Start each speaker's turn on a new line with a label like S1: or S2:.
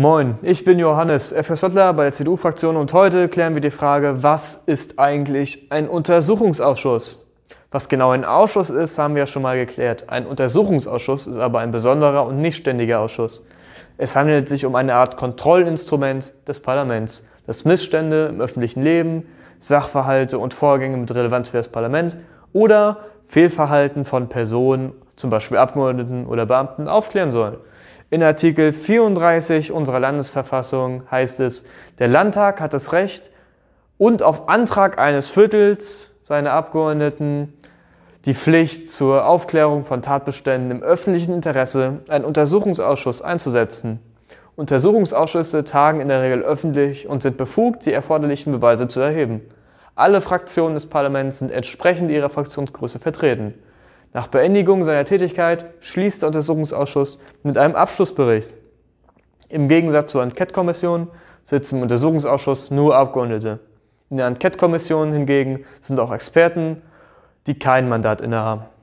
S1: Moin, ich bin Johannes, FSJler bei der CDU-Fraktion und heute klären wir die Frage, was ist eigentlich ein Untersuchungsausschuss? Was genau ein Ausschuss ist, haben wir ja schon mal geklärt. Ein Untersuchungsausschuss ist aber ein besonderer und nicht ständiger Ausschuss. Es handelt sich um eine Art Kontrollinstrument des Parlaments, das Missstände im öffentlichen Leben, Sachverhalte und Vorgänge mit Relevanz für das Parlament oder Fehlverhalten von Personen zum Beispiel Abgeordneten oder Beamten, aufklären sollen. In Artikel 34 unserer Landesverfassung heißt es, der Landtag hat das Recht und auf Antrag eines Viertels seiner Abgeordneten die Pflicht zur Aufklärung von Tatbeständen im öffentlichen Interesse einen Untersuchungsausschuss einzusetzen. Untersuchungsausschüsse tagen in der Regel öffentlich und sind befugt, die erforderlichen Beweise zu erheben. Alle Fraktionen des Parlaments sind entsprechend ihrer Fraktionsgröße vertreten. Nach Beendigung seiner Tätigkeit schließt der Untersuchungsausschuss mit einem Abschlussbericht. Im Gegensatz zur Enquete-Kommission sitzen im Untersuchungsausschuss nur Abgeordnete. In der Enquete-Kommission hingegen sind auch Experten, die kein Mandat innehaben.